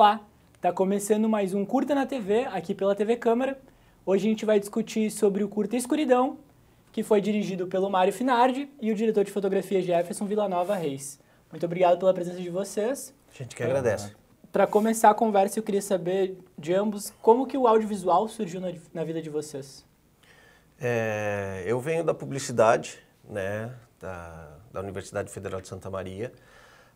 Olá, está começando mais um Curta na TV, aqui pela TV Câmara. Hoje a gente vai discutir sobre o curta Escuridão, que foi dirigido pelo Mário Finardi e o diretor de fotografia é Jefferson Villanova Reis. Muito obrigado pela presença de vocês. A gente que agradece. Para começar a conversa, eu queria saber de ambos como que o audiovisual surgiu na, na vida de vocês. É, eu venho da publicidade, né, da, da Universidade Federal de Santa Maria.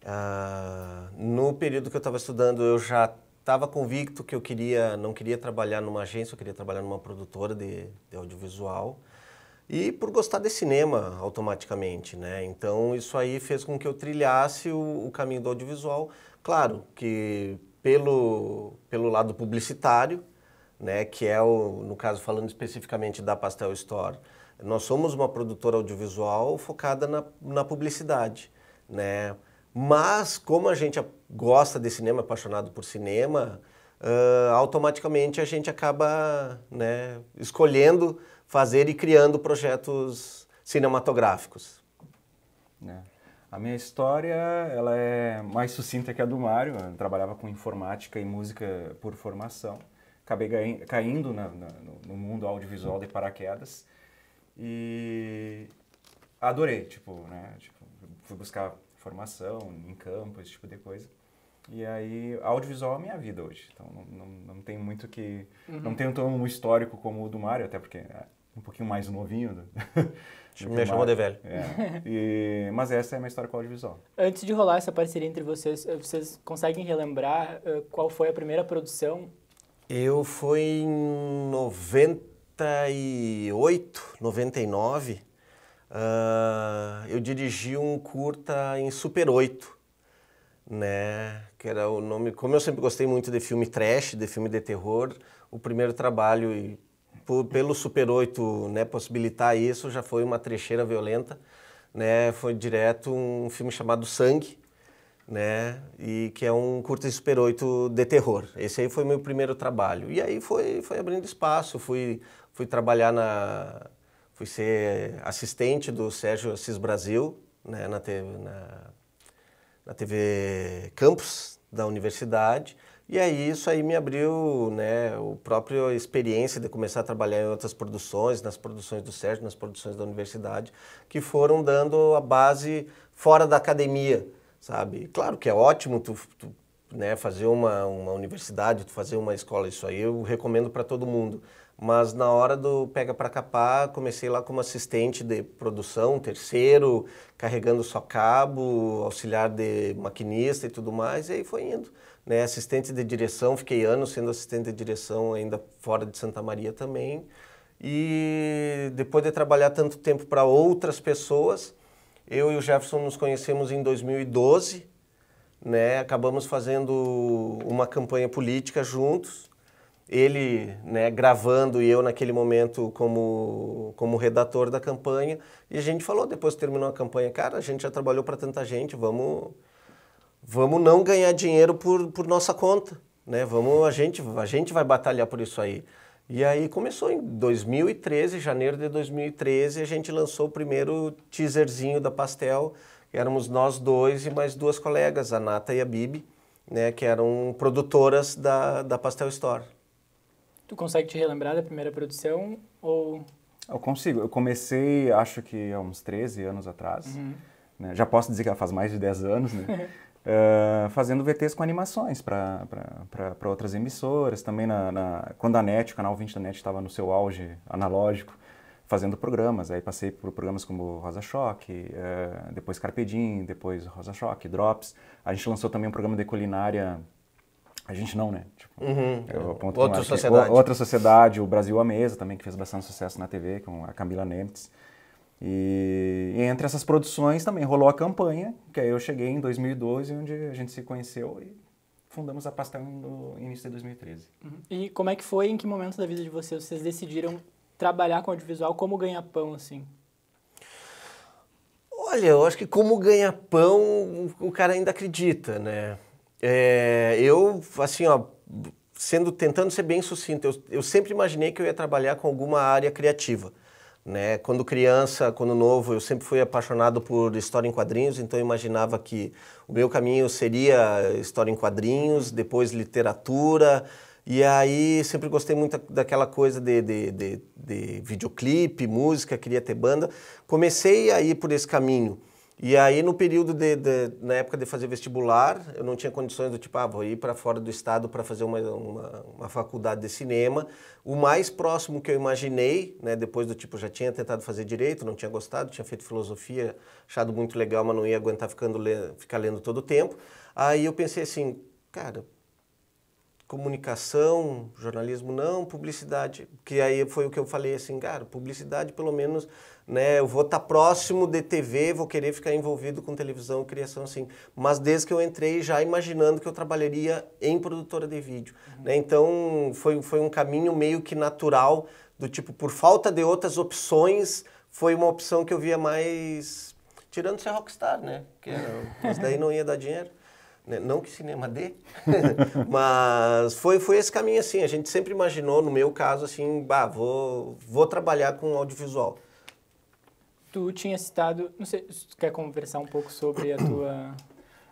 Ah, no período que eu estava estudando, eu já estava convicto que eu queria, não queria trabalhar numa agência, eu queria trabalhar numa produtora de, de audiovisual e por gostar de cinema automaticamente, né? Então isso aí fez com que eu trilhasse o, o, caminho do audiovisual, claro que pelo pelo lado publicitário, né? Que é o no caso falando especificamente da Pastel Store, nós somos uma produtora audiovisual focada na, na publicidade, né? Mas, como a gente gosta de cinema, apaixonado por cinema, uh, automaticamente a gente acaba né, escolhendo fazer e criando projetos cinematográficos. É. A minha história ela é mais sucinta que a do Mário. Eu trabalhava com informática e música por formação. Acabei caindo na, na, no mundo audiovisual de paraquedas e adorei, tipo, né? Tipo, fui buscar formação, em campo, esse tipo de coisa. E aí, audiovisual é a minha vida hoje. Então, não, não, não tem muito que... Uhum. Não tenho tão tom histórico como o do Mário, até porque é um pouquinho mais novinho. Do, do Me chamou de velho. É. E, mas essa é a minha história com o audiovisual. Antes de rolar essa parceria entre vocês, eh, vocês conseguem relembrar uh, qual foi a primeira produção? Eu fui em 98, 99 uh, eu dirigi um curta em Super 8, né? Que era o nome. Como eu sempre gostei muito de filme trash, de filme de terror, o primeiro trabalho e por, pelo Super 8, né, possibilitar isso já foi uma trecheira violenta, né? Foi direto um filme chamado Sangue, né? E que é um curta de Super 8 de terror. Esse aí foi meu primeiro trabalho. E aí foi foi abrindo espaço, fui fui trabalhar na Fui ser assistente do Sérgio Assis Brasil, né, na, TV, na, na TV Campus da universidade. E aí isso aí me abriu, né, o próprio experiência de começar a trabalhar em outras produções, nas produções do Sérgio, nas produções da universidade, que foram dando a base fora da academia, sabe? Claro que é ótimo tu, tu né, fazer uma, uma universidade, tu fazer uma escola, isso aí eu recomendo para todo mundo. Mas na hora do Pega para Capar, comecei lá como assistente de produção, terceiro, carregando só cabo, auxiliar de maquinista e tudo mais, e aí foi indo. Né? Assistente de direção, fiquei anos sendo assistente de direção ainda fora de Santa Maria também. E depois de trabalhar tanto tempo para outras pessoas, eu e o Jefferson nos conhecemos em 2012, né? Acabamos fazendo uma campanha política juntos ele né, gravando e eu naquele momento como, como redator da campanha. E a gente falou, depois que terminou a campanha, cara, a gente já trabalhou para tanta gente, vamos, vamos não ganhar dinheiro por, por nossa conta. Né? Vamos, a, gente, a gente vai batalhar por isso aí. E aí começou em 2013, janeiro de 2013, a gente lançou o primeiro teaserzinho da Pastel. Éramos nós dois e mais duas colegas, a Nata e a Bibi, né, que eram produtoras da, da Pastel Store. Tu consegue te relembrar da primeira produção ou... Eu consigo. Eu comecei, acho que há uns 13 anos atrás. Uhum. Né? Já posso dizer que faz mais de 10 anos, né? uh, fazendo VTs com animações para outras emissoras. Também na, na, quando a NET, o canal 20 da NET, estava no seu auge analógico, fazendo programas. Aí passei por programas como Rosa Choque, uh, depois Carpedim, depois Rosa Choque, Drops. A gente lançou também um programa de culinária a gente não, né? Tipo, uhum. É, outra sociedade. Que, outra sociedade, o Brasil à Mesa também, que fez bastante sucesso na TV, com a Camila Nemtz. E, e entre essas produções também rolou a campanha, que aí eu cheguei em 2012, onde a gente se conheceu e fundamos a Pastel no início de 2013. Uhum. E como é que foi, em que momento da vida de vocês, vocês decidiram trabalhar com audiovisual como ganha-pão, assim? Olha, eu acho que como ganha-pão, o cara ainda acredita, né? É, eu, assim, ó, sendo tentando ser bem sucinto, eu, eu, sempre imaginei que eu ia trabalhar com alguma área criativa. Né? Quando criança, quando novo, eu sempre fui apaixonado por história em quadrinhos, então eu imaginava que o meu caminho seria história em quadrinhos, depois literatura, e aí sempre gostei muito daquela coisa de, de, de, de videoclipe, música, queria ter banda. Comecei a ir por esse caminho. E aí, no período de, de, na época de fazer vestibular, eu não tinha condições do tipo, ah, vou ir para fora do estado para fazer uma, uma, uma, faculdade de cinema. O mais próximo que eu imaginei, né, depois do tipo, já tinha tentado fazer direito, não tinha gostado, tinha feito filosofia, achado muito legal, mas não ia aguentar ficando, ficar lendo todo o tempo. Aí eu pensei assim, cara, comunicação, jornalismo não, publicidade. Que aí foi o que eu falei assim, cara, publicidade pelo menos né? Eu vou estar tá próximo de TV, vou querer ficar envolvido com televisão, criação assim. Mas desde que eu entrei já imaginando que eu trabalharia em produtora de vídeo, uhum. né? Então foi foi um caminho meio que natural do tipo por falta de outras opções foi uma opção que eu via mais tirando ser rockstar, né? Que é, mas daí não ia dar dinheiro. Né? Não que cinema dê, mas foi, foi esse caminho assim. A gente sempre imaginou, no meu caso, assim, bah, vou, vou trabalhar com audiovisual tu tinha citado, não sei, tu quer conversar um pouco sobre a tua...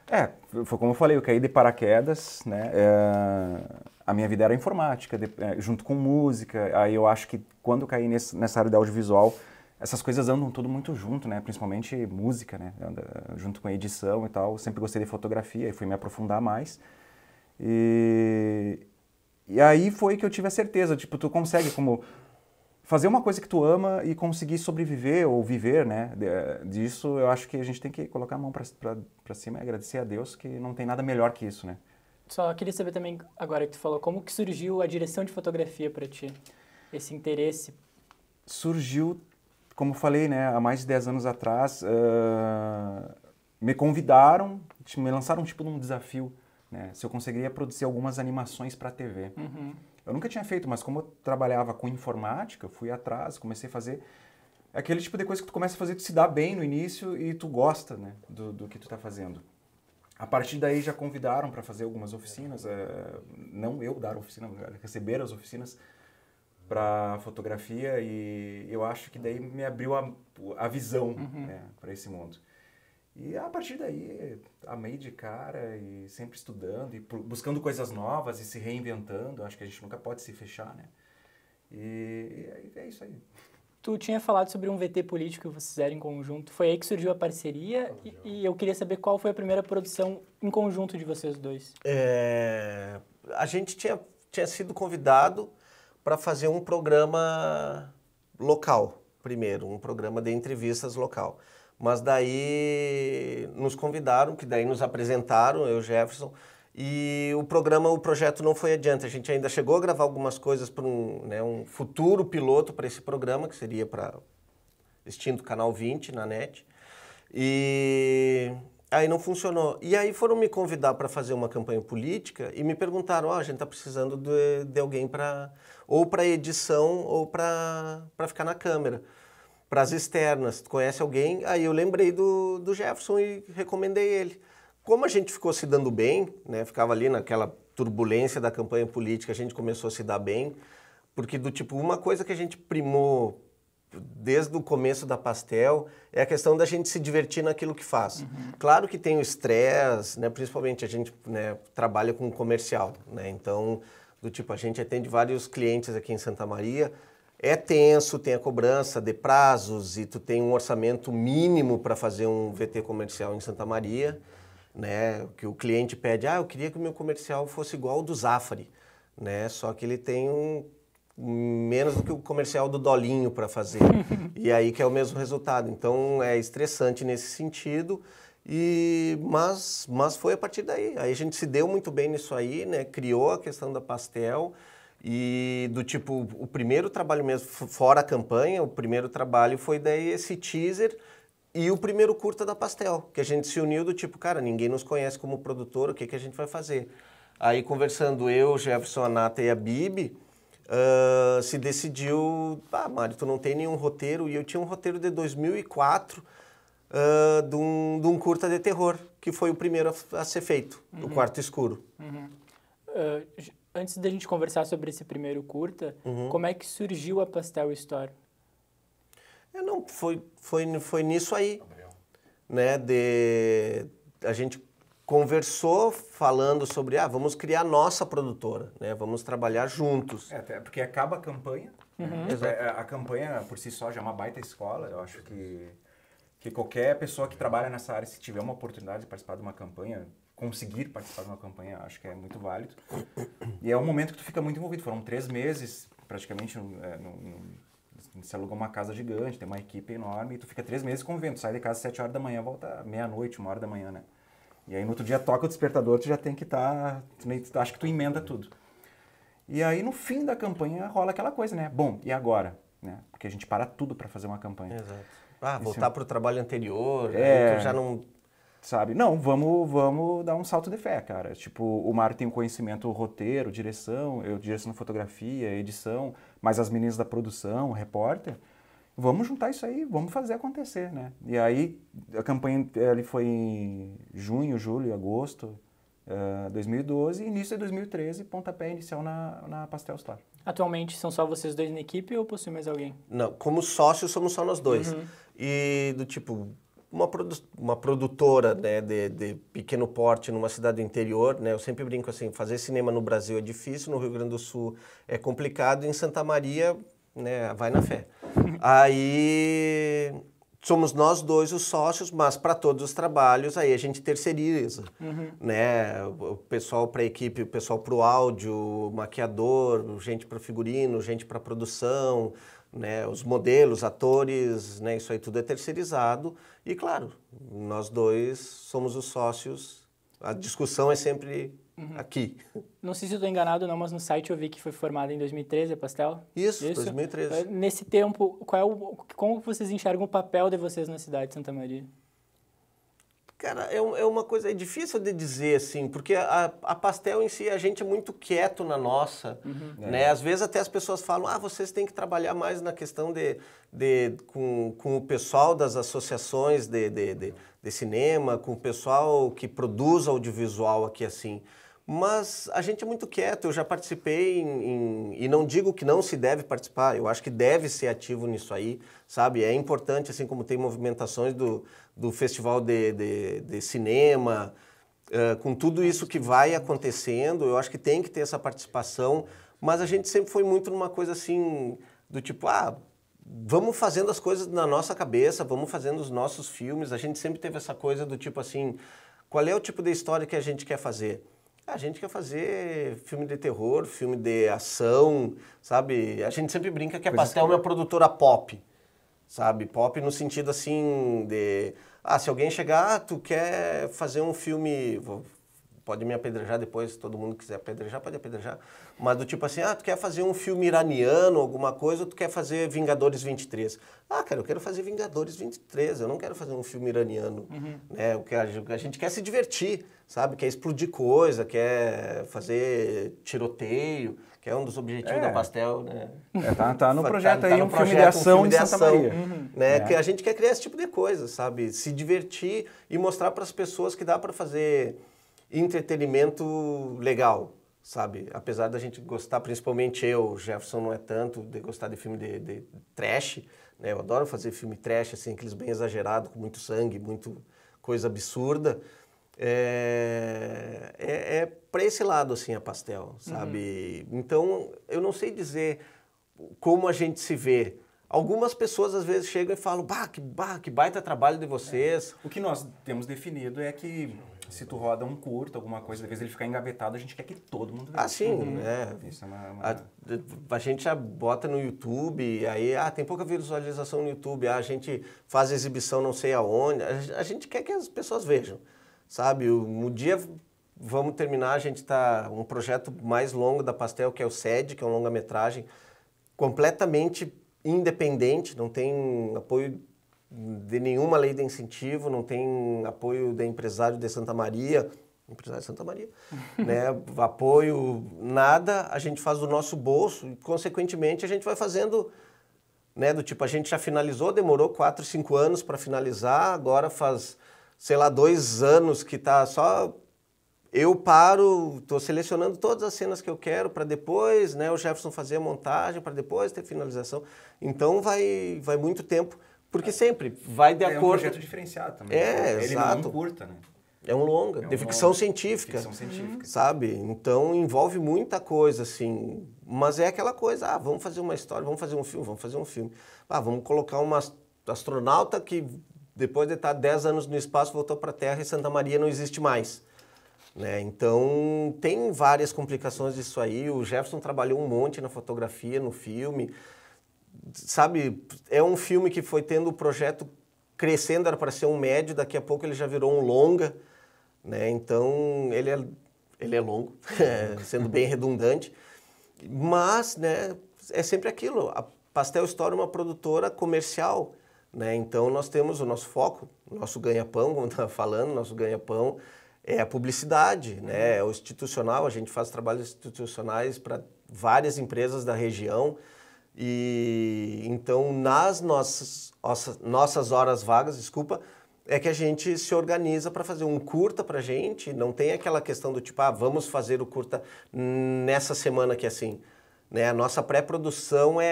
É, foi como eu falei, eu caí de paraquedas, né? É, a minha vida era informática, de, é, junto com música. Aí eu acho que quando eu caí nesse, nessa área de audiovisual, essas coisas andam tudo muito junto, né? Principalmente música, né? Anda, junto com edição e tal. Eu sempre gostei de fotografia e fui me aprofundar mais. E, e aí foi que eu tive a certeza, tipo, tu consegue como fazer uma coisa que tu ama e conseguir sobreviver ou viver, né? Eh, disso eu acho que a gente tem que colocar a mão para cima e agradecer a Deus que não tem nada melhor que isso, né? Só queria saber também agora que tu falou como que surgiu a direção de fotografia para ti, esse interesse. Surgiu, como falei, né, há mais de 10 anos atrás, uh, me convidaram, me lançaram tipo num desafio, né, se eu conseguiria produzir algumas animações para TV. Uhum. Eu nunca tinha feito, mas como eu trabalhava com informática, fui atrás, comecei a fazer. É aquele tipo de coisa que tu começa a fazer, tu se dá bem no início e tu gosta né, do, do que tu está fazendo. A partir daí já convidaram para fazer algumas oficinas, é, não eu dar oficina, receber as oficinas para fotografia e eu acho que daí me abriu a, a visão uhum. né, para esse mundo. E a partir daí, amei de cara e sempre estudando e buscando coisas novas e se reinventando. Acho que a gente nunca pode se fechar, né? E, e é isso aí. Tu tinha falado sobre um VT político que vocês fizeram em conjunto. Foi aí que surgiu a parceria oh, e, e, eu queria saber qual foi a primeira produção em conjunto de vocês dois. É, a gente tinha, tinha sido convidado para fazer um programa local primeiro, um programa de entrevistas local. Mas daí nos convidaram, que daí nos apresentaram, eu e Jefferson, e o programa, o projeto não foi adiante. A gente ainda chegou a gravar algumas coisas para um, né, um futuro piloto para esse programa, que seria para extinto Canal 20 na net. E aí não funcionou. E aí foram me convidar para fazer uma campanha política e me perguntaram: oh, a gente está precisando de, de alguém para ou para edição ou para ficar na câmera para as externas. Tu conhece alguém? Aí eu lembrei do, do Jefferson e recomendei ele. Como a gente ficou se dando bem, né, ficava ali naquela turbulência da campanha política, a gente começou a se dar bem, porque do tipo, uma coisa que a gente primou desde o começo da Pastel é a questão da gente se divertir naquilo que faz. Uhum. Claro que tem o estresse, né? principalmente a gente né, trabalha com comercial, né? então do tipo, a gente atende vários clientes aqui em Santa Maria, é tenso, tem a cobrança de prazos e tu tem um orçamento mínimo para fazer um VT comercial em Santa Maria, né? Que o cliente pede, ah, eu queria que o meu comercial fosse igual ao do Zafari, né? Só que ele tem um menos do que o comercial do Dolinho para fazer. e aí que é o mesmo resultado. Então é estressante nesse sentido. E mas mas foi a partir daí. Aí a gente se deu muito bem nisso aí, né? Criou a questão da pastel e do tipo, o primeiro trabalho mesmo, fora a campanha, o primeiro trabalho foi daí esse teaser e o primeiro curta da Pastel, que a gente se uniu do tipo, cara, ninguém nos conhece como produtor, o que, que a gente vai fazer? Aí conversando eu, Jefferson, a Nata e a Bibi, uh, se decidiu, ah, Mário, tu não tem nenhum roteiro, e eu tinha um roteiro de 2004, Uh, de, um, de um curta de terror, que foi o primeiro a, a ser feito, uhum. O Quarto Escuro. Uhum. Uh, antes da gente conversar sobre esse primeiro curta, uhum. como é que surgiu a Pastel Store? É, não, foi, foi, foi nisso aí, né, de... A gente conversou falando sobre, ah, vamos criar nossa produtora, né? Vamos trabalhar juntos. É, até porque acaba a campanha. Uhum. É, a, é, a campanha, por si só, já é uma baita escola. Eu acho que, que qualquer pessoa que trabalha nessa área, se tiver uma oportunidade de participar de uma campanha, conseguir participar de uma campanha, acho que é muito válido. E é um momento que tu fica muito envolvido. Foram três meses, praticamente, no, é, no, no, se alugou uma casa gigante, tem uma equipe enorme, e tu fica três meses convivendo. Sai de casa às sete horas da manhã, volta meia-noite, uma hora da manhã, né? E aí no outro dia toca o despertador, tu já tem que estar. Tá, acho que tu emenda tudo. E aí no fim da campanha rola aquela coisa, né? Bom, e agora? Né? Porque a gente para tudo para fazer uma campanha. Exato. Ah, voltar é para o trabalho anterior, é, né? já não sabe? Não, vamos, vamos dar um salto de fé, cara. Tipo, o Mário tem um conhecimento roteiro, direção, eu direciono fotografia, edição, mas as meninas da produção, repórter, vamos juntar isso aí, vamos fazer acontecer, né? E aí a campanha ali foi em junho, julho, agosto, uh, eh, 2012 início de 2013, pontapé inicial na, na Pastel Star. Atualmente são só vocês dois na equipe ou possui mais alguém? Não, como sócio somos só nós dois. Uhum. E do tipo, uma, produ uma produtora né, de, de, pequeno porte numa cidade do interior, né, eu sempre brinco assim, fazer cinema no Brasil é difícil, no Rio Grande do Sul é complicado, em Santa Maria, né, vai na fé. Aí somos nós dois os sócios, mas para todos os trabalhos aí a gente terceiriza, uhum. né? O pessoal para a equipe, o pessoal para o áudio, maquiador, gente para figurino, gente para produção, né, os modelos, atores, né, isso aí tudo é terceirizado. E claro, nós dois somos os sócios. A discussão é sempre uhum. aqui. Não sei se estou enganado não, mas no site eu vi que foi formada em 2013 é Pastel. Isso, isso, 2013. Nesse tempo, qual é o, como vocês enxergam o papel de vocês na cidade de Santa Maria? Cara, é, é uma coisa é difícil de dizer, assim, porque a, a, pastel em si, a gente é muito quieto na nossa, uhum. né? É. Às vezes até as pessoas falam, ah, vocês têm que trabalhar mais na questão de, de com, com o pessoal das associações de, de, de, de cinema, com o pessoal que produz audiovisual aqui, assim mas a gente é muito quieto. Eu já participei em, em, e não digo que não se deve participar. Eu acho que deve ser ativo nisso aí, sabe? É importante, assim como tem movimentações do, do festival de, de, de cinema, uh, com tudo isso que vai acontecendo, eu acho que tem que ter essa participação, mas a gente sempre foi muito numa coisa assim, do tipo, ah, vamos fazendo as coisas na nossa cabeça, vamos fazendo os nossos filmes, a gente sempre teve essa coisa do tipo assim, qual é o tipo de história que a gente quer fazer? A gente quer fazer filme de terror, filme de ação, sabe? A gente sempre brinca que é a Pastel é uma produtora pop sabe? Pop no sentido assim de. Ah, se alguém chegar, tu quer fazer um filme. Vou, pode me apedrejar depois, se todo mundo quiser apedrejar, pode apedrejar. Mas do tipo assim, ah, tu quer fazer um filme iraniano, alguma coisa, ou tu quer fazer Vingadores 23? Ah, cara, eu quero fazer Vingadores 23, eu não quero fazer um filme iraniano. Uhum. Né? O que a, a gente quer se divertir, sabe? Quer explodir coisa, quer fazer tiroteio que é um dos objetivos é. da Pastel, né? É, tá, tá no tá projeto tá, aí tá no um, projeto, filme de ação um filme de ação, uhum. né? É. Que a gente quer criar esse tipo de coisa, sabe? Se divertir e mostrar para as pessoas que dá para fazer entretenimento legal, sabe? Apesar da gente gostar, principalmente eu, Jefferson não é tanto de gostar de filme de, de trash, né? Eu adoro fazer filme trash, assim, aqueles bem exagerados, com muito sangue, muito coisa absurda é, é, é para esse lado assim a pastel, sabe? Uhum. Então eu não sei dizer como a gente se vê. Algumas pessoas às vezes chegam e falam, bah, que, bah, que baita trabalho de vocês. É. O que nós temos definido é que se tu roda um curto, alguma coisa, às vezes ele ficar engavetado, a gente quer que todo mundo veja. Ah, sim, uhum. é. é uma, uma... A, a, gente já bota no YouTube, aí, ah, tem pouca visualização no YouTube, ah, a gente faz exibição não sei aonde, a, a gente quer que as pessoas vejam sabe? Um dia vamos terminar, a gente está um projeto mais longo da Pastel, que é o SED, que é uma longa-metragem, completamente independente, não tem apoio de nenhuma lei de incentivo, não tem apoio de empresário de Santa Maria, empresário de Santa Maria, né? apoio, nada, a gente faz do nosso bolso e, consequentemente, a gente vai fazendo, né, do tipo, a gente já finalizou, demorou 4, 5 anos para finalizar, agora faz sei lá, dois anos que tá só. Eu paro, estou selecionando todas as cenas que eu quero para depois, né? O Jefferson fazer a montagem para depois ter finalização. Então vai, vai muito tempo, porque é. sempre vai de é acordo. É um projeto diferenciado também. É, Ele exato. Ele não é curta, né? É um longa, é um de ficção longa, científica. Ficção científica. Sabe? Então envolve muita coisa, assim. Mas é aquela coisa, ah, vamos fazer uma história, vamos fazer um filme, vamos fazer um filme. Ah, vamos colocar uma astronauta que depois de estar 10 anos no espaço, voltou para a Terra e Santa Maria não existe mais. Né? Então, tem várias complicações disso aí. O Jefferson trabalhou um monte na fotografia, no filme. Sabe, é um filme que foi tendo o projeto crescendo, era para ser um médio, daqui a pouco ele já virou um longa. Né? Então, ele é, ele é longo, é, sendo bem redundante. Mas, né, é sempre aquilo. A Pastel Store é uma produtora comercial né? Então nós temos o nosso foco, nosso ganha-pão, como estava falando, nosso ganha-pão é a publicidade, né? Uhum. é o institucional, a gente faz trabalhos institucionais para várias empresas da região. E então nas nossas, nossas horas vagas, desculpa, é que a gente se organiza para fazer um curta para gente. Não tem aquela questão do tipo, ah, vamos fazer o curta nessa semana que é assim. Né? A nossa pré-produção é,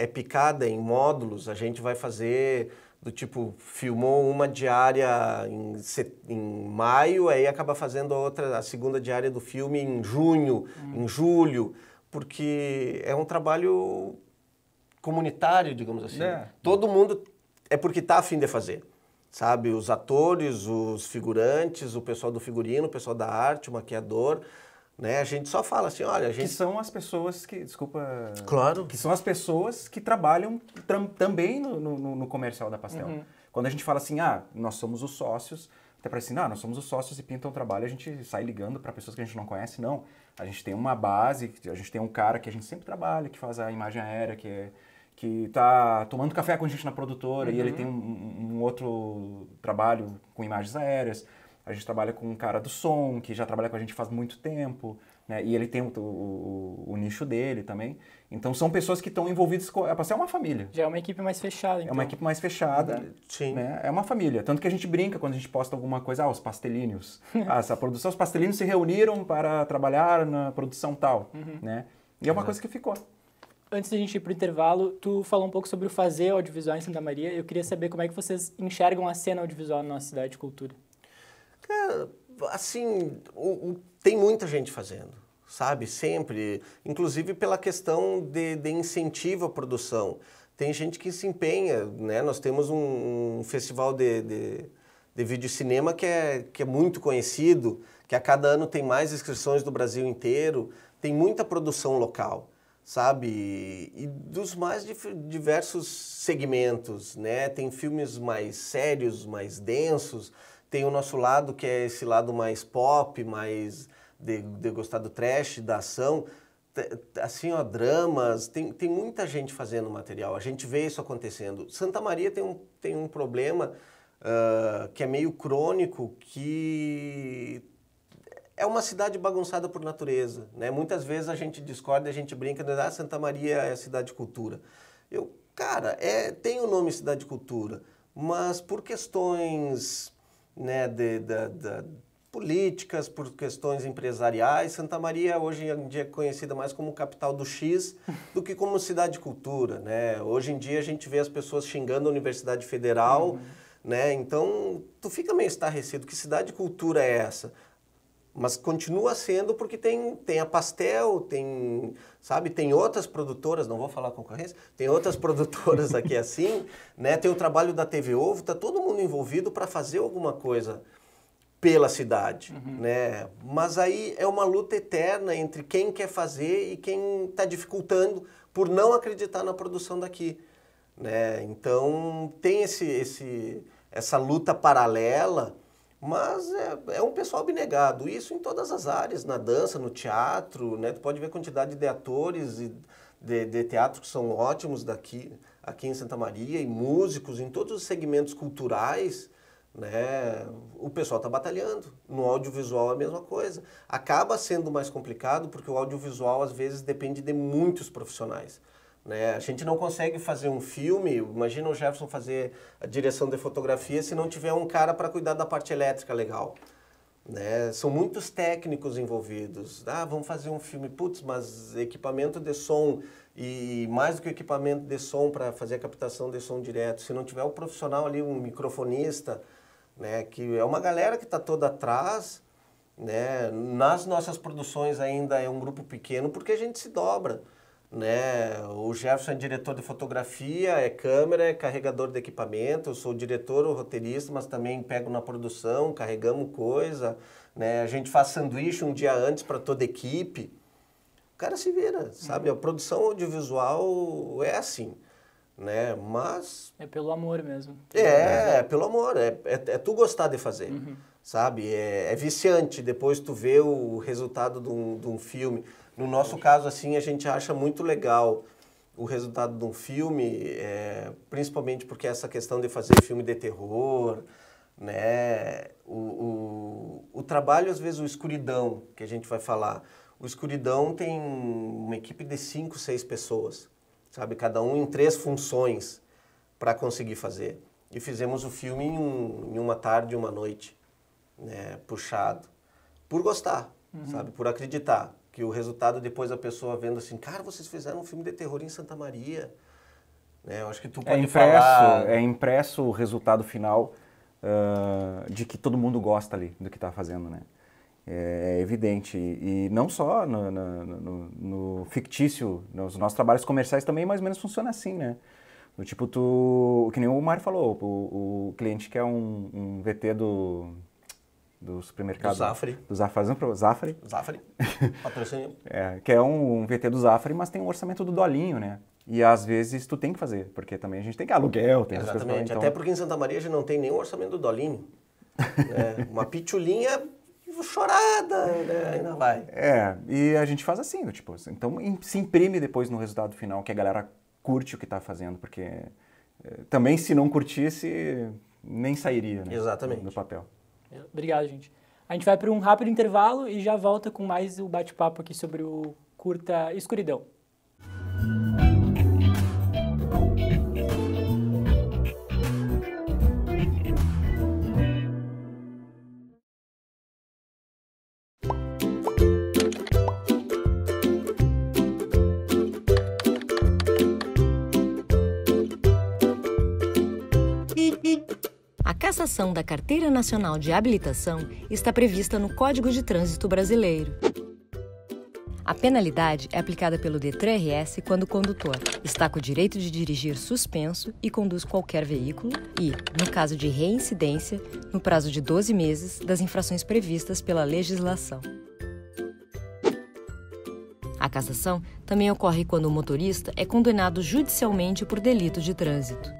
é, é picada em módulos, a gente vai fazer do tipo, filmou uma diária em, em maio, aí acaba fazendo a outra, a segunda diária do filme em junho, hum. em julho, porque é um trabalho comunitário, digamos assim. É. Todo mundo é porque está afim de fazer, sabe? Os atores, os figurantes, o pessoal do figurino, o pessoal da arte, o maquiador, né? A gente só fala assim, olha, a gente... Que são as pessoas que, desculpa... Claro. Que são as pessoas que trabalham tam, também no, no, no, comercial da Pastel. Uhum. Quando a gente fala assim, ah, nós somos os sócios, até para assim, ah, nós somos os sócios e pintam o trabalho, a gente sai ligando para pessoas que a gente não conhece, não. A gente tem uma base, a gente tem um cara que a gente sempre trabalha, que faz a imagem aérea, que é que tá tomando café com a gente na produtora uhum. e ele uhum. tem um, um, outro trabalho com imagens aéreas a gente trabalha com um cara do som, que já trabalha com a gente faz muito tempo, né? E ele tem o, o, o, nicho dele também. Então são pessoas que estão envolvidas com. É para ser uma família. Já é uma equipe mais fechada, é então. É uma equipe mais fechada. Uhum. Sim. Né? É uma família. Tanto que a gente brinca quando a gente posta alguma coisa, ah, os pastelinhos. ah, essa produção, os pastelinhos se reuniram para trabalhar na produção tal. Uhum. Né? E é uma uhum. coisa que ficou. Antes da gente ir para o intervalo, tu falou um pouco sobre o fazer audiovisual em Santa Maria. Eu queria saber como é que vocês enxergam a cena audiovisual na nossa cidade de cultura. Cara, assim, tem muita gente fazendo, sabe? Sempre. Inclusive pela questão de, de incentivo à produção. Tem gente que se empenha, né? Nós temos um, um festival de, de, de vídeo cinema que é, que é muito conhecido, que a cada ano tem mais inscrições do Brasil inteiro, tem muita produção local sabe? E dos mais diversos segmentos, né? Tem filmes mais sérios, mais densos, tem o nosso lado, que é esse lado mais pop, mais de, de gostar do trash, da ação. Assim, ó, dramas, tem, tem muita gente fazendo material. A gente vê isso acontecendo. Santa Maria tem um, tem um problema uh, que é meio crônico, que é uma cidade bagunçada por natureza. Né? Muitas vezes a gente discorda, a gente brinca, né? ah, Santa Maria é a cidade de cultura. Eu, cara, é, tem o nome cidade cultura, mas por questões né, de, de, de, políticas, por questões empresariais. Santa Maria hoje em dia é conhecida mais como capital do X do que como cidade de cultura. Né? Hoje em dia a gente vê as pessoas xingando a Universidade Federal. Uhum. Né? Então, tu fica meio estarrecido. Que cidade de cultura é essa? Mas continua sendo porque tem, tem a Pastel, tem, sabe, tem outras produtoras, não vou falar concorrência, tem outras produtoras aqui assim, né? Tem o trabalho da TV Ovo, tá todo mundo envolvido para fazer alguma coisa pela cidade, uhum. né? Mas aí é uma luta eterna entre quem quer fazer e quem está dificultando por não acreditar na produção daqui, né? Então tem esse, esse essa luta paralela mas é, é um pessoal abnegado, isso em todas as áreas, na dança, no teatro, né? Tu pode ver a quantidade de atores e de, de teatro que são ótimos daqui, aqui em Santa Maria, e músicos em todos os segmentos culturais, né? O pessoal está batalhando. No audiovisual é a mesma coisa. Acaba sendo mais complicado porque o audiovisual às vezes depende de muitos profissionais. Né? A gente não consegue fazer um filme, imagina o Jefferson fazer a direção de fotografia se não tiver um cara para cuidar da parte elétrica legal. Né? São muitos técnicos envolvidos. Ah, vamos fazer um filme, putz, mas equipamento de som e mais do que equipamento de som para fazer a captação de som direto. Se não tiver um profissional ali, um microfonista, né? que é uma galera que está toda atrás, né? nas nossas produções ainda é um grupo pequeno porque a gente se dobra né? O Jefferson é diretor de fotografia, é câmera, é carregador de equipamento, eu sou diretor roteirista, mas também pego na produção, carregamos coisa, né? A gente faz sanduíche um dia antes para toda a equipe. O cara se vira, sabe? A produção audiovisual é assim, né? Mas... É pelo amor mesmo. É, é pelo amor, é, é, é tu gostar de fazer. Uhum. Sabe? É, é, viciante depois tu vê o resultado de um, de um filme. No nosso caso, assim, a gente acha muito legal o resultado de um filme, é, principalmente porque essa questão de fazer filme de terror, né? O, o, o, trabalho, às vezes, o escuridão, que a gente vai falar. O escuridão tem uma equipe de cinco, seis pessoas, sabe? Cada um em três funções para conseguir fazer. E fizemos o filme em, um, em uma tarde, uma noite, né? Puxado. Por gostar, uhum. sabe? Por acreditar que o resultado depois a pessoa vendo assim, cara, vocês fizeram um filme de terror em Santa Maria. Né? Eu acho que tu é pode é impresso, falar... É impresso o resultado final uh, de que todo mundo gosta ali do que está fazendo, né? É, é evidente. E não só no, no, no, no, fictício, nos nossos trabalhos comerciais também mais ou menos funciona assim, né? tipo, tu. Que nem o Mário falou, o, o cliente quer um, um VT do do supermercado. Do Zafre. Do Zafre, Zafre. Zafre, patrocínio. é, que é um, um, VT do Zafre, mas tem um orçamento do Dolinho, né? E às vezes tu tem que fazer, porque também a gente tem que aluguel, tem Exatamente, coisas, então... até porque em Santa Maria a gente não tem nenhum orçamento do Dolinho. é, uma pitulinha chorada, né? ainda vai. É, e a gente faz assim, tipo, então se imprime depois no resultado final que a galera curte o que tá fazendo, porque eh, também se não curtisse, nem sairia, né? Exatamente. do papel. Obrigado, gente. A gente vai para um rápido intervalo e já volta com mais o bate-papo aqui sobre o curta Escuridão. cassação da Carteira Nacional de Habilitação está prevista no Código de Trânsito Brasileiro. A penalidade é aplicada pelo DETRAN-RS quando o condutor está com o direito de dirigir suspenso e conduz qualquer veículo e, no caso de reincidência, no prazo de 12 meses das infrações previstas pela legislação. A cassação também ocorre quando o motorista é condenado judicialmente por delito de trânsito.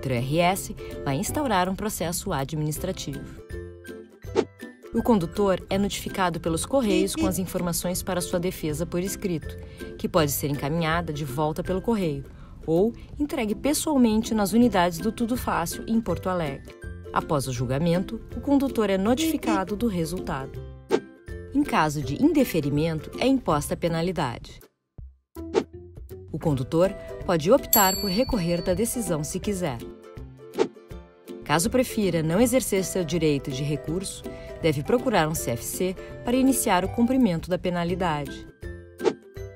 TRS vai instaurar um processo administrativo. O condutor é notificado pelos correios com as informações para sua defesa por escrito, que pode ser encaminhada de volta pelo correio ou entregue pessoalmente nas unidades do Tudo Fácil em Porto Alegre. Após o julgamento, o condutor é notificado do resultado. Em caso de indeferimento, é imposta a penalidade. O condutor pode optar por recorrer da decisão se quiser. Caso prefira não exercer seu direito de recurso, deve procurar um CFC para iniciar o cumprimento da penalidade.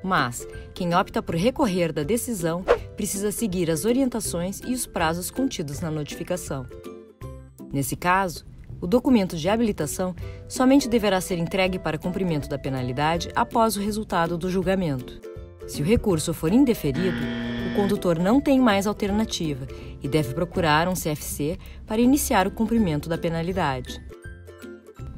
Mas, quem opta por recorrer da decisão precisa seguir as orientações e os prazos contidos na notificação. Nesse caso, o documento de habilitação somente deverá ser entregue para cumprimento da penalidade após o resultado do julgamento. Se o recurso for indeferido, o condutor não tem mais alternativa e deve procurar um CFC para iniciar o cumprimento da penalidade.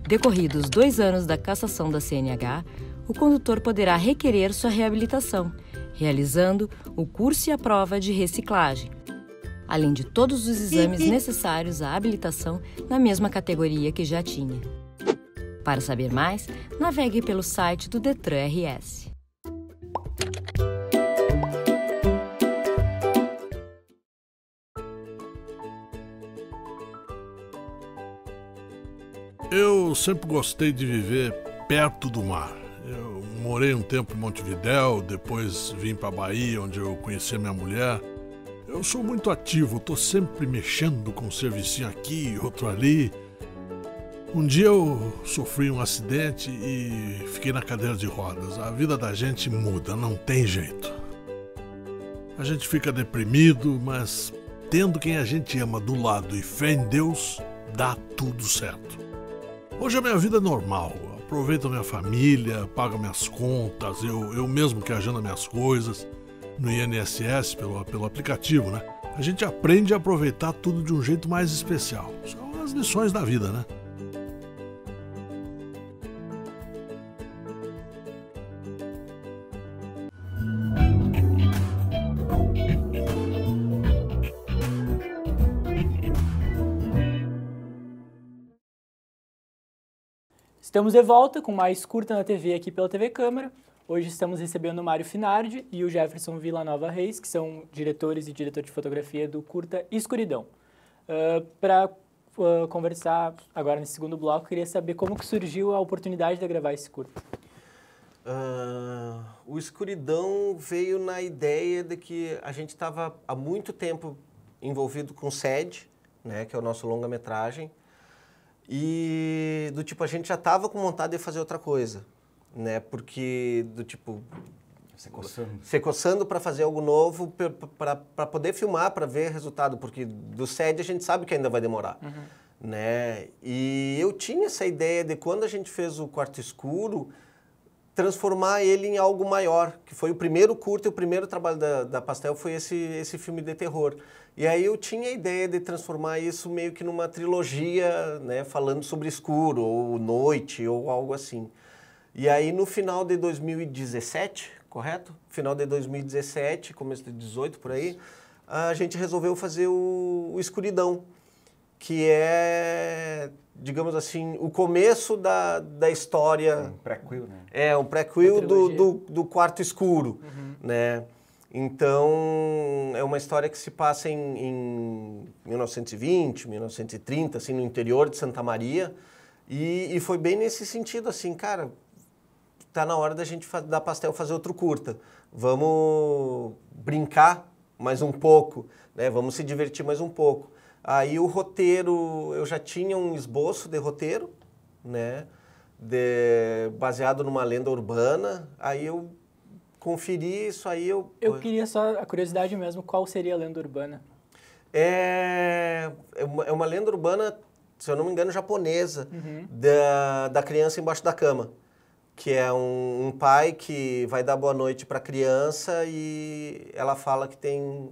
Decorridos dois anos da cassação da CNH, o condutor poderá requerer sua reabilitação, realizando o curso e a prova de reciclagem, além de todos os exames necessários à habilitação na mesma categoria que já tinha. Para saber mais, navegue pelo site do Detran RS. sempre gostei de viver perto do mar. Eu morei um tempo em Montevidéu, depois vim para Bahia, onde eu conheci minha mulher. Eu sou muito ativo, estou sempre mexendo com um servicinho aqui, outro ali. Um dia eu sofri um acidente e fiquei na cadeira de rodas. A vida da gente muda, não tem jeito. A gente fica deprimido, mas tendo quem a gente ama do lado e fé em Deus, dá tudo certo. Hoje a é minha vida é normal. Aproveito a minha família, pago minhas contas, eu, eu mesmo que agendo minhas coisas no INSS pelo, pelo aplicativo, né? A gente aprende a aproveitar tudo de um jeito mais especial. São as lições da vida, né? Estamos de volta com mais curta na TV aqui pela TV Câmara. Hoje estamos recebendo o Mário Finardi e o Jefferson Villanova Reis, que são diretores e diretor de fotografia do Curta Escuridão. Uh, ah, Para uh, ah, conversar agora nesse segundo bloco, queria saber como que surgiu a oportunidade de gravar esse curta. Uh, o Escuridão veio na ideia de que a gente estava há muito tempo envolvido com SED, né, que é o nosso longa-metragem, e do tipo, a gente já tava com vontade de fazer outra coisa, né? Porque do tipo. Se coçando. Se coçando para fazer algo novo, para poder filmar, para ver resultado, porque do SED a gente sabe que ainda vai demorar. Uhum. Né? E eu tinha essa ideia de quando a gente fez o Quarto Escuro, transformar ele em algo maior, que foi o primeiro curto e o primeiro trabalho da, da Pastel foi esse, esse filme de terror. E aí eu tinha a ideia de transformar isso meio que numa trilogia, né, falando sobre escuro ou noite ou algo assim. E aí no final de 2017, correto? Final de 2017, começo de 18 por aí, a gente resolveu fazer o, o Escuridão, que é, digamos assim, o começo da, da história. um prequel, né? É, um prequel do, do, do, quarto escuro, uhum. né? Então, é uma história que se passa em, em 1920, 1930, assim, no interior de Santa Maria. E, e, foi bem nesse sentido, assim, cara, tá na hora da gente da Pastel fazer outro curta. Vamos brincar mais um pouco, né? Vamos se divertir mais um pouco. Aí o roteiro, eu já tinha um esboço de roteiro, né? De, baseado numa lenda urbana. Aí eu conferir isso aí. Eu, eu queria só a curiosidade mesmo, qual seria a lenda urbana? É, é, é uma lenda urbana, se eu não me engano, japonesa, uhum. da, da criança embaixo da cama. Que é um, um pai que vai dar boa noite para a criança e ela fala que tem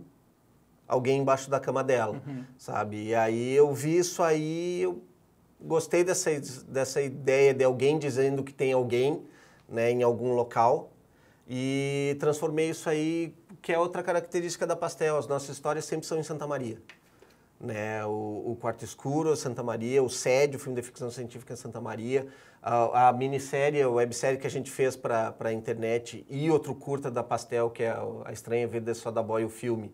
alguém embaixo da cama dela, uhum. sabe? E aí eu vi isso aí, eu gostei dessa, dessa ideia de alguém dizendo que tem alguém né, em algum local. E transformei isso aí, que é outra característica da Pastel. As nossas histórias sempre são em Santa Maria. Né? O, o Quarto Escuro, Santa Maria, o SED, o filme de ficção científica em Santa Maria, a, a minissérie, a websérie que a gente fez para a internet e outro curta da Pastel, que é A Estranha Vida Só da Boy, o filme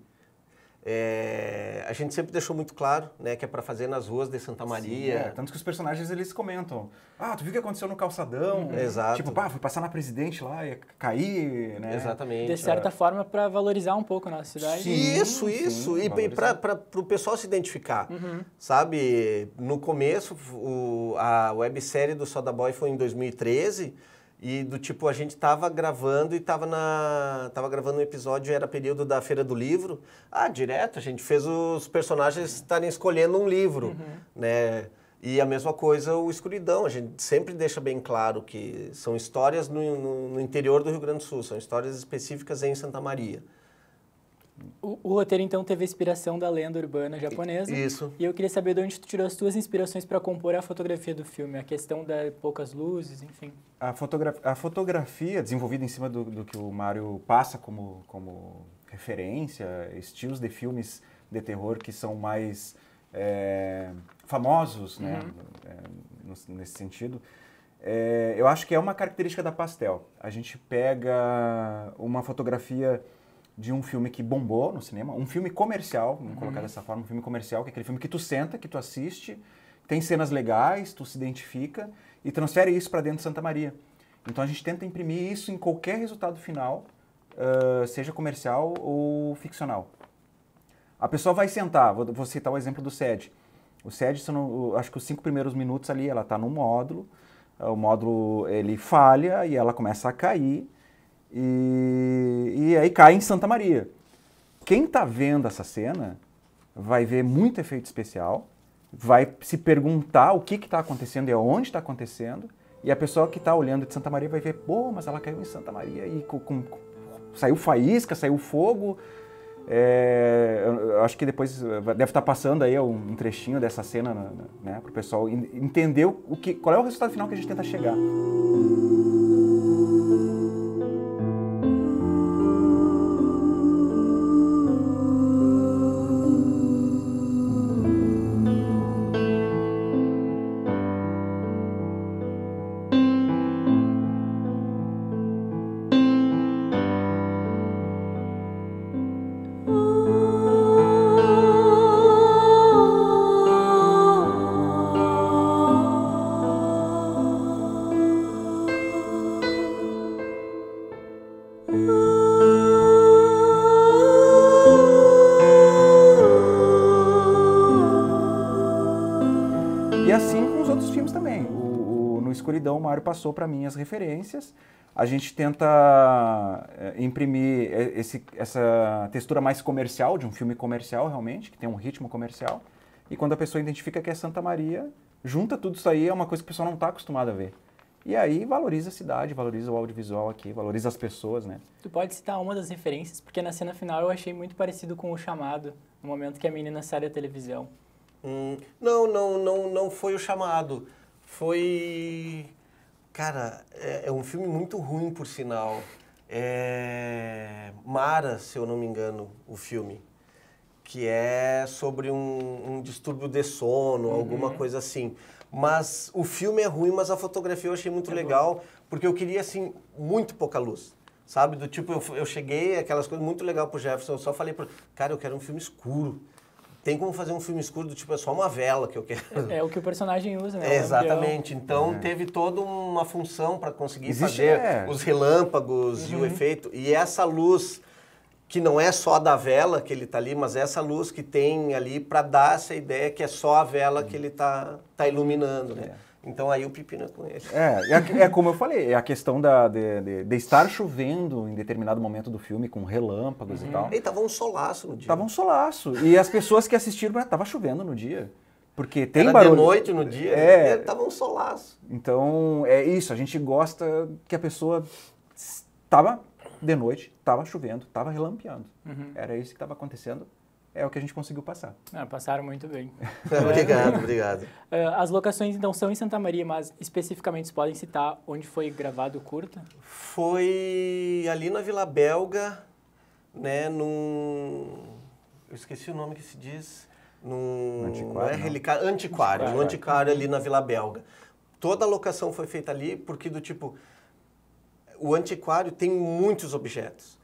é, a gente sempre deixou muito claro né, que é para fazer nas ruas de Santa Maria. Sim, é. Tanto que os personagens eles comentam: Ah, tu viu o que aconteceu no calçadão? Uhum. Exato. Tipo, pá, fui passar na presidente lá e caí, né? Exatamente. De certa é. forma, para valorizar um pouco a nossa cidade. Sim, isso, isso. Sim, e para o pessoal se identificar. Uhum. Sabe, no começo, o, a websérie do Soda Boy foi em 2013. E do tipo, a gente tava gravando e tava na. Tava gravando um episódio, era período da Feira do Livro. Ah, direto, a gente fez os personagens estarem escolhendo um livro, uhum. né? E a mesma coisa o Escuridão, a gente sempre deixa bem claro que são histórias no, no, no interior do Rio Grande do Sul, são histórias específicas em Santa Maria. O, o, roteiro, então, teve inspiração da lenda urbana japonesa. Isso. E eu queria saber de onde tu tirou as tuas inspirações para compor a fotografia do filme, a questão das poucas luzes, enfim. A, fotogra a fotografia, desenvolvida em cima do, do que o Mário passa como, como referência, estilos de filmes de terror que são mais é, famosos, né? uhum. né, é, nesse sentido, é, eu acho que é uma característica da Pastel. A gente pega uma fotografia de um filme que bombou no cinema, um filme comercial, vamos uhum. colocar dessa forma, um filme comercial, que é aquele filme que tu senta, que tu assiste, tem cenas legais, tu se identifica e transfere isso para dentro de Santa Maria. Então a gente tenta imprimir isso em qualquer resultado final, uh, seja comercial ou ficcional. A pessoa vai sentar, vou, vou citar o exemplo do SED. O SED, são, acho que os cinco primeiros minutos ali, ela está no módulo, o módulo ele falha e ela começa a cair, e, e aí cai em Santa Maria. Quem está vendo essa cena vai ver muito efeito especial, vai se perguntar o que está acontecendo e onde está acontecendo, e a pessoa que está olhando de Santa Maria vai ver, pô, mas ela caiu em Santa Maria e com, com, saiu faísca, saiu fogo. É, acho que depois eh, deve estar tá passando aí um trechinho dessa cena né, para o pessoal entender o que, qual é o resultado final que a gente tenta chegar. escuridão, o Mário passou para mim as referências. A gente tenta eh, imprimir esse, essa textura mais comercial, de um filme comercial realmente, que tem um ritmo comercial. E quando a pessoa identifica que é Santa Maria, junta tudo isso aí, é uma coisa que o pessoal não está acostumado a ver. E aí valoriza a cidade, valoriza o audiovisual aqui, valoriza as pessoas, né? Tu pode citar uma das referências, porque na cena final eu achei muito parecido com o chamado, no momento que a menina sai da televisão. Hum, não, não, não, não foi o chamado foi. Cara, é, é um filme muito ruim, por sinal. É Mara, se eu não me engano, o filme. Que é sobre um, um distúrbio de sono, uhum. alguma coisa assim. Mas o filme é ruim, mas a fotografia eu achei muito é legal, bom. porque eu queria, assim, muito pouca luz. Sabe? Do tipo, eu, eu cheguei, aquelas coisas muito legal pro Jefferson, eu só falei pro cara, eu quero um filme escuro tem como fazer um filme escuro do tipo, é só uma vela que eu quero. É, é o que o personagem usa, né? É, exatamente. É então é. teve toda uma função para conseguir Existe, fazer é. os relâmpagos uhum. e o uhum. efeito. E essa luz, que não é só da vela que ele está ali, mas essa luz que tem ali para dar essa ideia que é só a vela que ele está tá iluminando, né? É. Então aí o pepino é com ele. É, é, é, como eu falei, é a questão da, de, de, de, estar chovendo em determinado momento do filme, com relâmpagos uhum. e tal. E tava um solaço no dia. Tava um solaço. E as pessoas que assistiram, ah, tava chovendo no dia. Porque tem Era barulho. de noite no dia, é, dia, é, tava um solaço. Então é isso, a gente gosta que a pessoa tava de noite, tava chovendo, tava relampeando. Uhum. Era isso que tava acontecendo é o que a gente conseguiu passar. Ah, passaram muito bem. obrigado, obrigado. Ah, as locações, então, são em Santa Maria, mas especificamente, vocês podem citar onde foi gravado o curta? Foi ali na Vila Belga, né, num... Eu esqueci o nome que se diz. Num... É antiquário, é relica... Antiquário, antiquário, no antiquário é. ali uhum. na Vila Belga. Toda a locação foi feita ali, porque do tipo... O antiquário tem muitos objetos.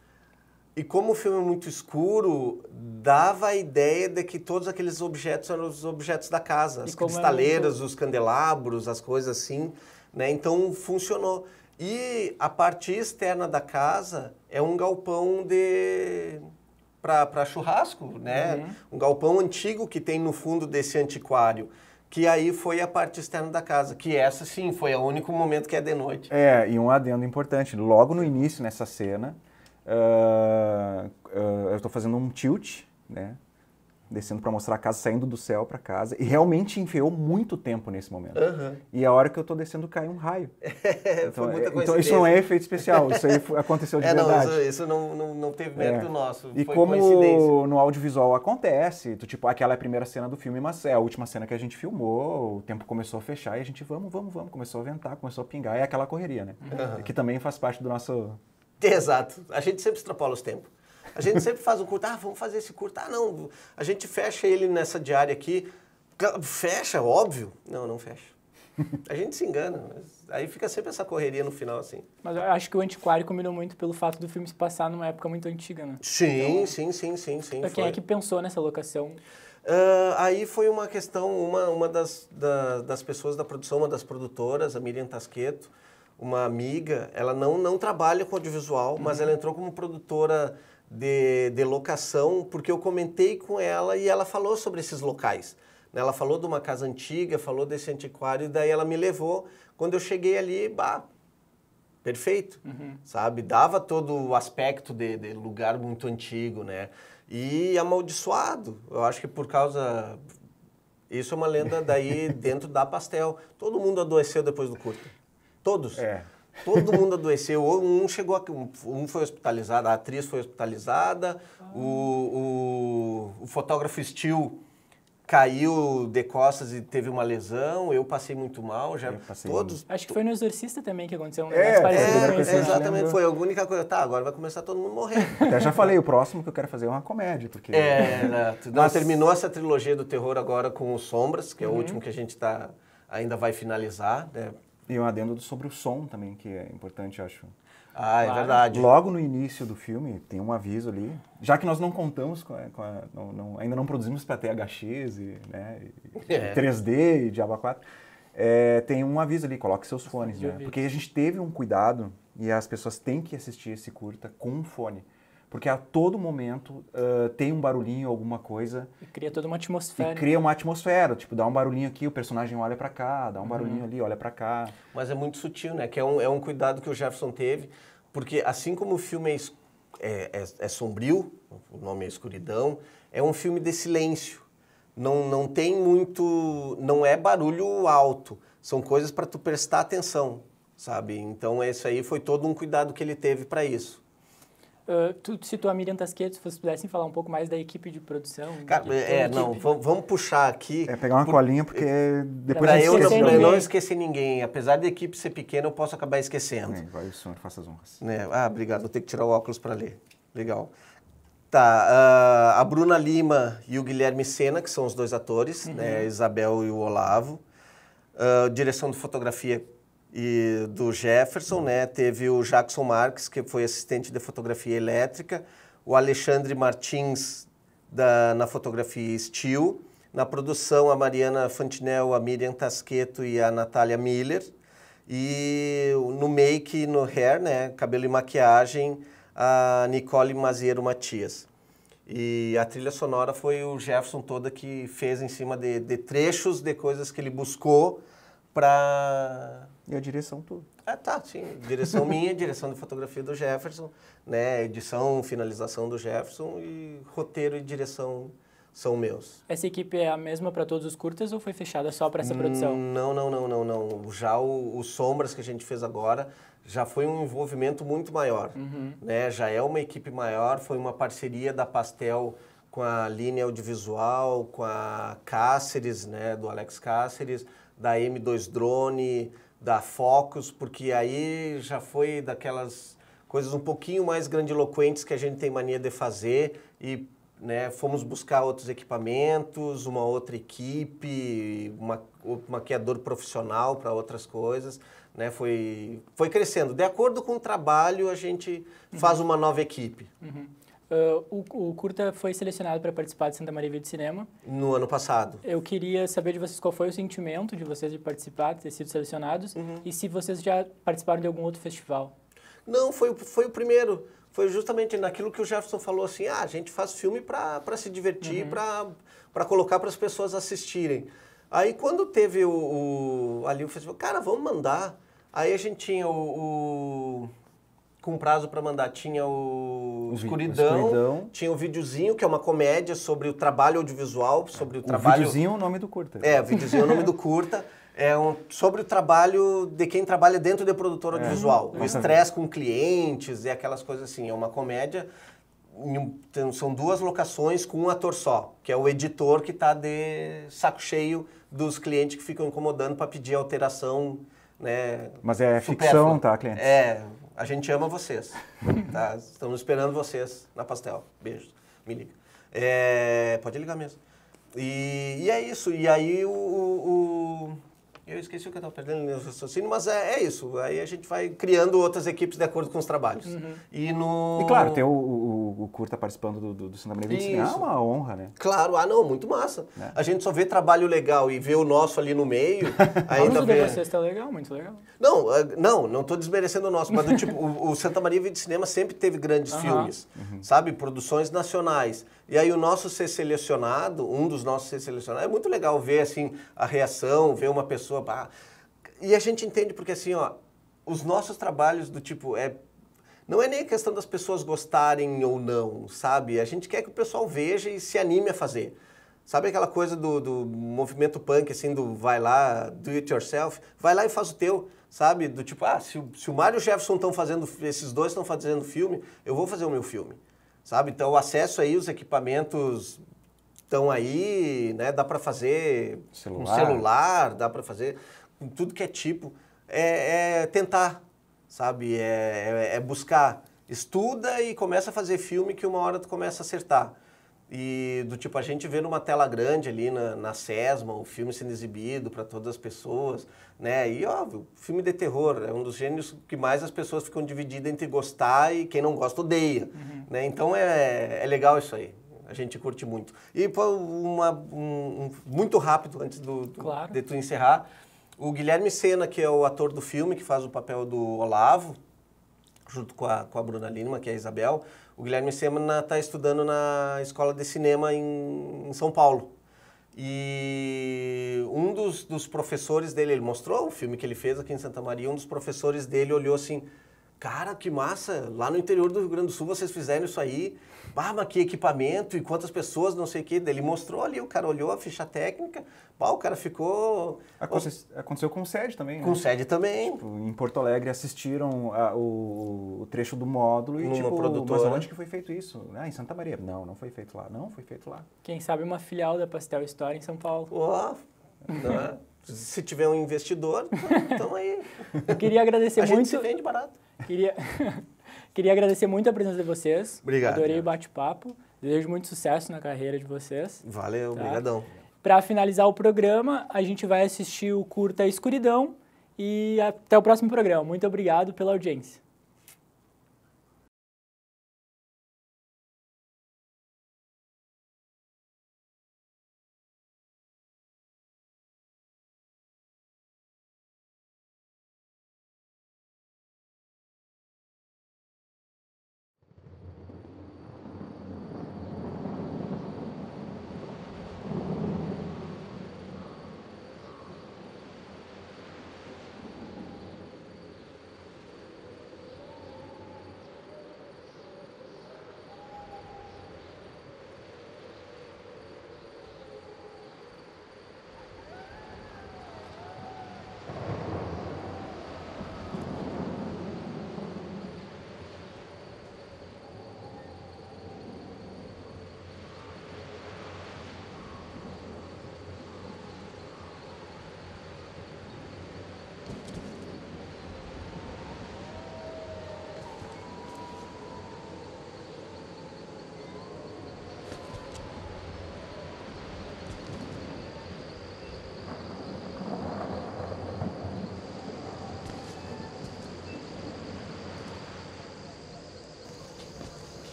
E como o filme é muito escuro, dava a ideia de que todos aqueles objetos eram os objetos da casa, as cristaleiras, os candelabros, as coisas assim, né? Então funcionou. E a parte externa da casa é um galpão de para churrasco, né? Uhum. Um galpão antigo que tem no fundo desse antiquário que aí foi a parte externa da casa, que essa sim foi o único momento que é de noite. É, e um adendo importante, logo no início nessa cena, Uh, eu estou fazendo um tilt, né? Descendo para mostrar a casa, saindo do céu para casa. E realmente enfiou muito tempo nesse momento. Uhum. E a hora que eu estou descendo, cai um raio. É, então, muita é, então, isso não é efeito especial, isso aí aconteceu de é, verdade. Não, isso, não, não, não, teve é. mérito é. nosso. E como no audiovisual acontece, tu, tipo, aquela é a primeira cena do filme, mas é a última cena que a gente filmou, o tempo começou a fechar e a gente, vamos, vamos, vamos, começou a ventar, começou a pingar, é aquela correria, né? Uhum. Que também faz parte do nosso Exato. A gente sempre extrapola os tempos. A gente sempre faz um curto. Ah, vamos fazer esse curto. Ah, não. A gente fecha ele nessa diária aqui. Fecha, óbvio. Não, não fecha. A gente se engana, aí fica sempre essa correria no final, assim. Mas eu acho que o Antiquário combinou muito pelo fato do filme se passar numa época muito antiga, né? Sim, então, sim, sim, sim, sim. Pra quem é foi. é que pensou nessa locação? Uh, aí foi uma questão, uma, uma das, da, das pessoas da produção, uma das produtoras, a Miriam Tasqueto, uma amiga, ela não, não trabalha com audiovisual, uhum. mas ela entrou como produtora de, de locação, porque eu comentei com ela e ela falou sobre esses locais. Né? Ela falou de uma casa antiga, falou desse antiquário, e daí ela me levou. Quando eu cheguei ali, bah, perfeito, uhum. sabe? Dava todo o aspecto de, de, lugar muito antigo, né? E amaldiçoado, eu acho que por causa... Isso é uma lenda daí dentro da Pastel. Todo mundo adoeceu depois do curto. Todos. É. Todo mundo adoeceu. Um chegou aqui, um foi hospitalizado, a atriz foi hospitalizada, o, o, o, fotógrafo Steel caiu de costas e teve uma lesão, eu passei muito mal, já todos... Muito. Acho que foi no Exorcista também que aconteceu um é, negócio é, parecido é, né? Exatamente, foi a única coisa, tá, agora vai começar todo mundo morrer. Até já falei, o próximo que eu quero fazer é uma comédia, porque... É, né? Mas... terminou essa trilogia do terror agora com o Sombras, que é uhum. o último que a gente tá, ainda vai finalizar, né? E um adendo sobre o som também, que é importante, acho. Ah, é verdade. Logo no início do filme tem um aviso ali, já que nós não contamos com, a, com a, não, não, ainda não produzimos para THX e, né, e, é. 3D e Diaba 4, é, tem um aviso ali, coloque seus fones, né? Porque a gente teve um cuidado e as pessoas têm que assistir esse curta com um fone porque a todo momento uh, tem um barulhinho, alguma coisa. E cria toda uma atmosfera. E cria uma atmosfera, tipo, dá um barulhinho aqui, o personagem olha para cá, dá um uhum. barulhinho ali, olha para cá. Mas é muito sutil, né? Que é um, é um cuidado que o Jefferson teve, porque assim como o filme é, é, é, é sombrio, o nome é Escuridão, é um filme de silêncio. Não, não tem muito. Não é barulho alto. São coisas para tu prestar atenção, sabe? Então, esse aí foi todo um cuidado que ele teve para isso. Uh, tu citou a Miriam Tasqueto, se vocês pudessem falar um pouco mais da equipe de produção. Cara, de é, não, vamos, vamos, puxar aqui. É pegar uma por, colinha, porque é, depois pra eu não, pra eu não esqueci ninguém. Apesar da equipe ser pequena, eu posso acabar esquecendo. É, vai o senhor, faça as honras. É, ah, obrigado, vou ter que tirar o óculos para ler. Legal. Tá, uh, a Bruna Lima e o Guilherme Sena, que são os dois atores, uhum. né, Isabel e o Olavo. Uh, direção de fotografia e do Jefferson, né? Teve o Jackson Marques, que foi assistente de fotografia elétrica, o Alexandre Martins da, na fotografia estilo, na produção a Mariana Fantinel, a Miriam Tasqueto e a Natália Miller, e no make, no hair, né? Cabelo e maquiagem, a Nicole Maziero Matias. E a trilha sonora foi o Jefferson toda que fez em cima de, de trechos de coisas que ele buscou para e a direção tudo. Ah, tá, sim. Direção minha, direção de fotografia do Jefferson, né? Edição, finalização do Jefferson e roteiro e direção são meus. Essa equipe é a mesma para todos os curtas ou foi fechada só para essa produção? Não, não, não, não, não. Já o, o, Sombras que a gente fez agora já foi um envolvimento muito maior, uhum. né? Já é uma equipe maior, foi uma parceria da Pastel com a linha audiovisual, com a Cáceres, né, do Alex Cáceres, da M2 Drone, da Focus, porque aí já foi daquelas coisas um pouquinho mais grandiloquentes que a gente tem mania de fazer e né, fomos buscar outros equipamentos, uma outra equipe, uma, um maquiador profissional para outras coisas. Né, foi, foi crescendo. De acordo com o trabalho, a gente uhum. faz uma nova equipe. Uhum. Uh, o, o, Curta foi selecionado para participar de Santa Maria Vida de Cinema. No ano passado. Eu queria saber de vocês qual foi o sentimento de vocês de participar, de ter sido selecionados, uhum. e se vocês já participaram de algum outro festival. Não, foi, foi o primeiro. Foi justamente naquilo que o Jefferson falou assim, ah, a gente faz filme para se divertir, uhum. para colocar para as pessoas assistirem. Aí quando teve o, o, ali o festival, cara, vamos mandar. Aí a gente tinha o, o com prazo para mandar tinha o, o escuridão, escuridão, tinha o videozinho, que é uma comédia sobre o trabalho audiovisual, sobre o, o trabalho... O videozinho é o nome do curta. É, o videozinho é o nome do curta. É um, sobre o trabalho de quem trabalha dentro de produtora é, audiovisual. É. O estresse com clientes e aquelas coisas assim. É uma comédia são duas locações com um ator só, que é o editor que está de saco cheio dos clientes que ficam incomodando para pedir alteração. Né, Mas é ficção, tá, cliente? É, a gente ama vocês. Tá? Estamos esperando vocês na pastel. Beijos. Me liga. É, pode ligar mesmo. E, e, é isso. E aí o, o, eu esqueci o que eu estava perdendo no meu raciocínio, mas é, é, isso. Aí a gente vai criando outras equipes de acordo com os trabalhos. Uhum. E no... E claro, tem o, o, o Curta tá participando do, do, do Santa Maria 25, é uma honra, né? Claro, ah não, muito massa. É. A gente só vê trabalho legal e vê o nosso ali no meio, ainda tá de vocês está legal, muito legal. Não, ah, não, não estou desmerecendo o nosso, mas do, tipo, o, o Santa Maria de Cinema sempre teve grandes uhum. filmes, uhum. sabe? Produções nacionais. E aí o nosso ser selecionado, um dos nossos ser selecionados, é muito legal ver assim a reação, ver uma pessoa. Ah, e a gente entende porque assim, ó, os nossos trabalhos do tipo é não é nem questão das pessoas gostarem ou não, sabe? A gente quer que o pessoal veja e se anime a fazer. Sabe aquela coisa do, do movimento punk, assim, do vai lá, do it yourself? Vai lá e faz o teu, sabe? Do tipo, ah, se, se o Mário e o Jefferson estão fazendo, esses dois estão fazendo filme, eu vou fazer o meu filme sabe? Então, o acesso aí, os equipamentos estão aí, né? Dá para fazer celular. um celular, dá para fazer com tudo que é tipo. É, é tentar, sabe? É, é, é buscar. Estuda e começa a fazer filme que uma hora tu começa a acertar. E do tipo, a gente vê numa tela grande ali na, na SESMA, o filme sendo exibido para todas as pessoas, né? E óbvio, filme de terror é um dos gêneros que mais as pessoas ficam divididas entre gostar e quem não gosta odeia, uhum. né? Então é, é legal isso aí. A gente curte muito. E pô, uma, um, um, muito rápido, antes do, do, claro. de tu encerrar, o Guilherme Sena, que é o ator do filme, que faz o papel do Olavo, junto com a, com a Bruna Lima, que é a Isabel, o Guilherme Semana está estudando na Escola de Cinema em, em São Paulo. E um dos, dos, professores dele, ele mostrou o filme que ele fez aqui em Santa Maria, um dos professores dele olhou assim, cara, que massa, lá no interior do Rio Grande do Sul vocês fizeram isso aí, ah, mas que equipamento e quantas pessoas, não sei o quê. Ele mostrou ali, o cara olhou a ficha técnica, pá, o cara ficou... Aconte aconteceu com o SED também, Com né? SED também. Tipo, em Porto Alegre assistiram a, o, o, trecho do módulo e Numa tipo, produtora. mas onde que foi feito isso? Ah, em Santa Maria. Não, não foi feito lá. Não, foi feito lá. Quem sabe uma filial da Pastel História em São Paulo. Ó, né? se tiver um investidor, então aí. Eu queria agradecer a muito. Gente se vende barato. Queria Queria agradecer muito a presença de vocês. Obrigado. Adorei o bate-papo. Desejo muito sucesso na carreira de vocês. Valeu, tá? obrigadão. Para finalizar o programa, a gente vai assistir o curta Escuridão e até o próximo programa. Muito obrigado pela audiência.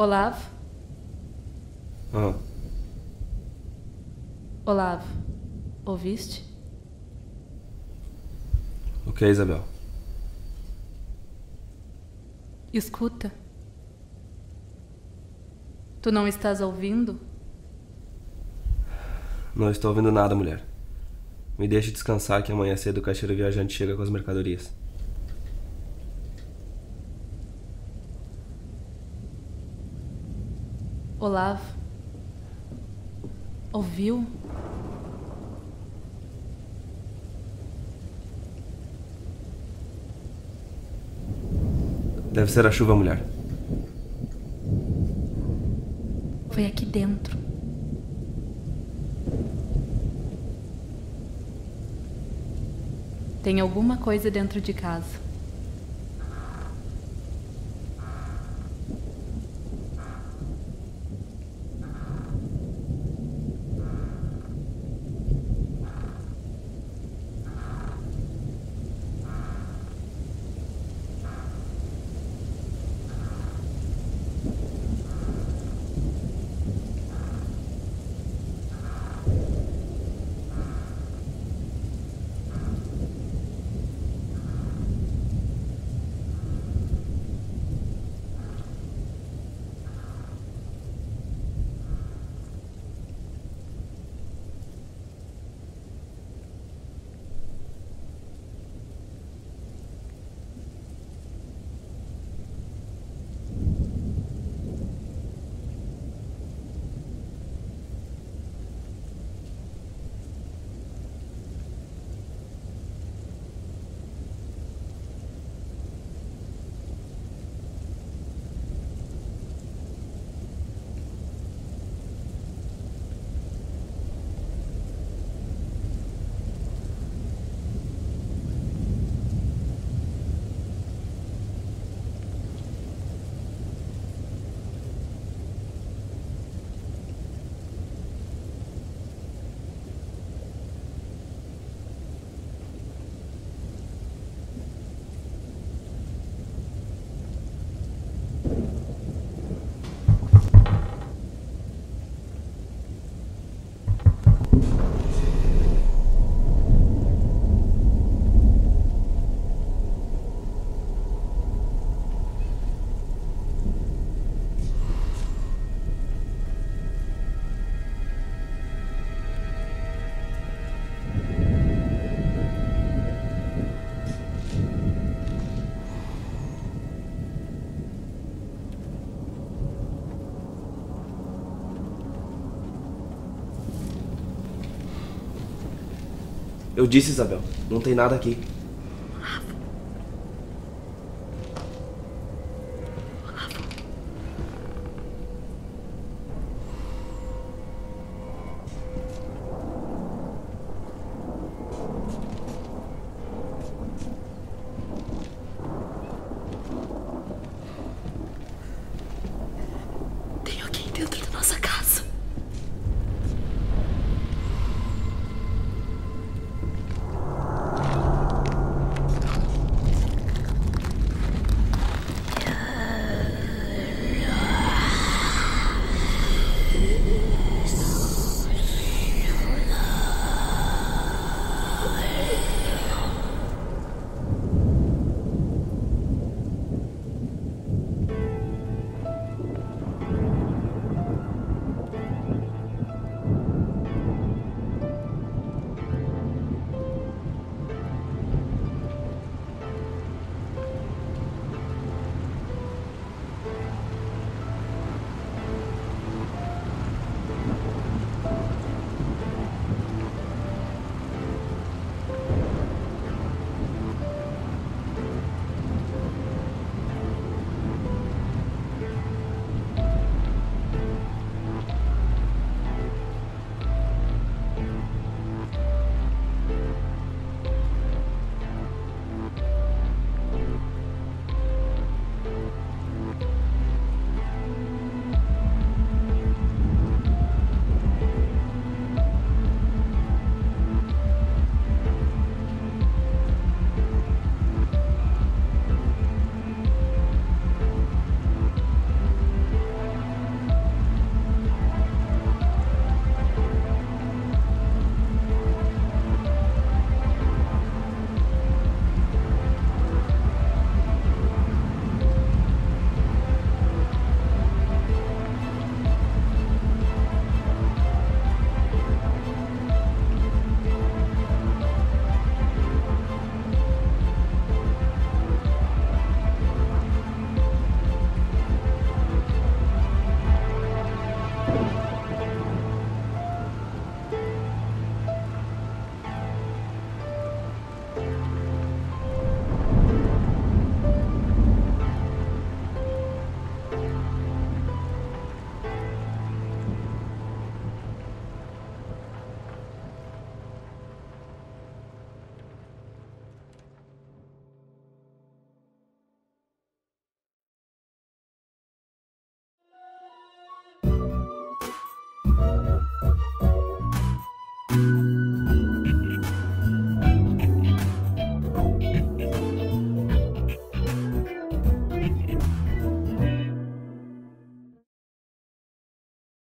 Olavo? Ah. Olavo, ouviste? O que é, Isabel? Escuta. Tu não estás ouvindo? Não estou ouvindo nada, mulher. Me deixe descansar que amanhã cedo o caixeiro viajante chega com as mercadorias. Olavo. Ouviu? Deve ser a chuva, mulher. Foi aqui dentro. Tem alguma coisa dentro de casa. Eu disse, Isabel, não tem nada aqui.